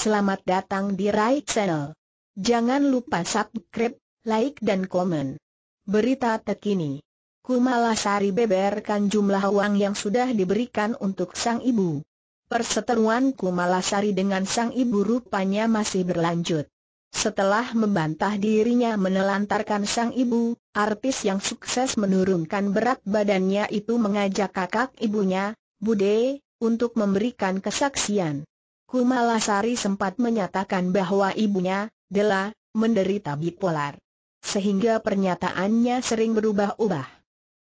Selamat datang di Right Channel. Jangan lupa subscribe, like dan komen. Berita terkini. Kumalasari beberkan jumlah uang yang sudah diberikan untuk sang ibu. Perseteruan Kumalasari dengan sang ibu rupanya masih berlanjut. Setelah membantah dirinya menelantarkan sang ibu, artis yang sukses menurunkan berat badannya itu mengajak kakak ibunya, Bude, untuk memberikan kesaksian. Kumalasari sempat menyatakan bahwa ibunya, Dela, menderita bipolar. Sehingga pernyataannya sering berubah-ubah.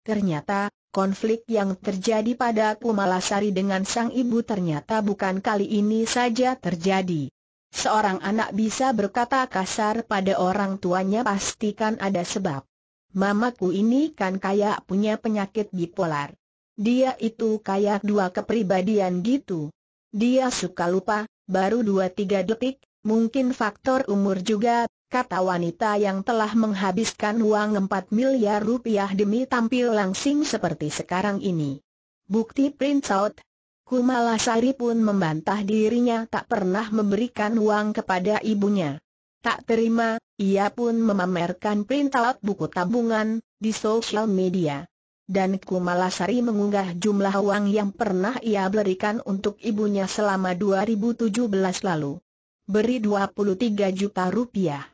Ternyata, konflik yang terjadi pada Kumalasari dengan sang ibu ternyata bukan kali ini saja terjadi. Seorang anak bisa berkata kasar pada orang tuanya pastikan ada sebab. Mamaku ini kan kayak punya penyakit bipolar. Dia itu kayak dua kepribadian gitu. Dia suka lupa, baru dua tiga detik, mungkin faktor umur juga, kata wanita yang telah menghabiskan uang empat miliar rupiah demi tampil langsing seperti sekarang ini. Bukti printout, Kumalasari pun membantah dirinya tak pernah memberikan uang kepada ibunya. Tak terima, ia pun memamerkan printout buku tabungan di sosial media dan Kumalasari mengunggah jumlah uang yang pernah ia berikan untuk ibunya selama 2017 lalu. Beri 23 juta rupiah.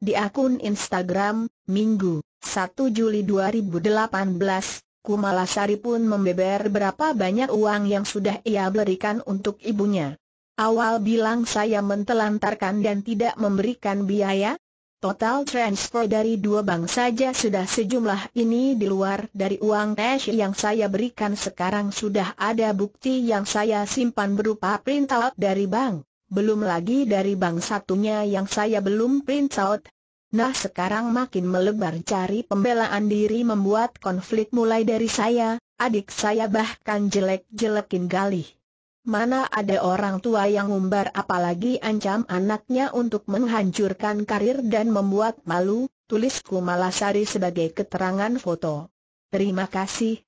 Di akun Instagram, Minggu, 1 Juli 2018, Kumalasari pun membeber berapa banyak uang yang sudah ia berikan untuk ibunya. Awal bilang saya mentelantarkan dan tidak memberikan biaya, Total transfer dari dua bank saja sudah sejumlah ini di luar dari uang cash yang saya berikan sekarang sudah ada bukti yang saya simpan berupa printout dari bank, belum lagi dari bank satunya yang saya belum printout. Nah sekarang makin melebar cari pembelaan diri membuat konflik mulai dari saya, adik saya bahkan jelek-jelekin galih. Mana ada orang tua yang umbar apalagi ancam anaknya untuk menghancurkan karir dan membuat malu, Tulisku Malasari sebagai keterangan foto. Terima kasih,